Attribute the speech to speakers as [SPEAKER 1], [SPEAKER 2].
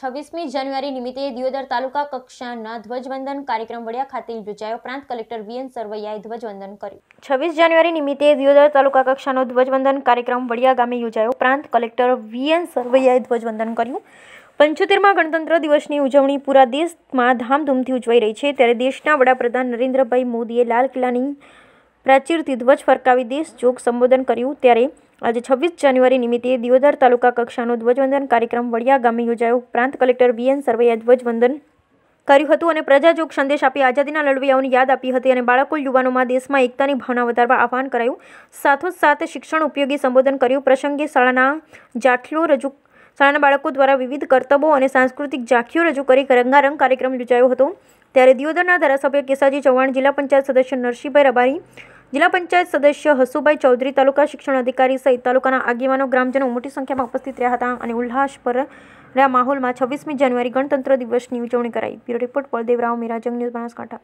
[SPEAKER 1] છવ્વીસમી જાન્યુઆરી નિમિત્તે દિયોદર તાલુકા કક્ષાના ધ્વજવંદન કાર્યક્રમ વડિયા ખાતે યોજાયો પ્રાંત કલેક્ટર વીએન સરવૈયાએ ધ્વજવંદન કર્યું
[SPEAKER 2] છવ્વીસ જાન્યુઆરી નિમિત્તે દિયોદર તાલુકા કક્ષાનો ધ્વજવંદન કાર્યક્રમ વડિયા ગામે યોજાયો પ્રાંત કલેક્ટર વીએન સરવૈયાએ ધ્વજવંદન કર્યું પંચોતેરમાં ગણતંત્ર દિવસની ઉજવણી પૂરા દેશમાં ધામધૂમથી ઉજવાઈ રહી છે ત્યારે દેશના વડાપ્રધાન નરેન્દ્રભાઈ મોદીએ લાલ કિલ્લાની પ્રાચીરથી ધ્વજ ફરકાવી દેશ જોગ સંબોધન કર્યું ત્યારે આજે છવ્વીસ જાન્યુઆરી નિમિત્તે દિયોદર તાલુકા કક્ષાનો ધ્વજવંદન કાર્યક્રમ વડિયા ગામે યોજાયો પ્રાંત કલેક્ટર વીએન સરવૈયા ધ્વજવંદન કર્યું હતું અને પ્રજાજોગ સંદેશ આપી આઝાદીના લડવૈયાઓને યાદ આપી હતી અને બાળકો યુવાનોમાં દેશમાં એકતાની ભાવના વધારવા આહવાન કરાયું સાથોસાથ શિક્ષણ ઉપયોગી સંબોધન કર્યું પ્રસંગે શાળાના જાઠલો રજૂ શાળાના બાળકો દ્વારા વિવિધ કરતબો અને સાંસ્કૃતિક ઝાંખીઓ રજૂ કરી રંગારંગ કાર્યક્રમ યોજાયો હતો ત્યારે દિયોદરના ધારાસભ્ય કેસાજી ચૌહાણ જિલ્લા પંચાયત સદસ્ય નરસિંહભાઈ રબારી જિલ્લા પંચાયત સદસ્ય હસુભાઈ ચૌધરી તાલુકા શિક્ષણ અધિકારી સહિત તાલુકાના આગેવાનો ગ્રામજનો મોટી સંખ્યામાં ઉપસ્થિત રહ્યા હતા અને ઉલ્લાસ પર રહ્યા માહોલમાં છવ્વીસમી જાન્યુઆરી ગણતંત્ર દિવસની ઉજવણી કરાઈ બ્યુરો રિપોર્ટ બળદેવરાવ મીરાજંગ ન્યૂઝ બનાસકાંઠા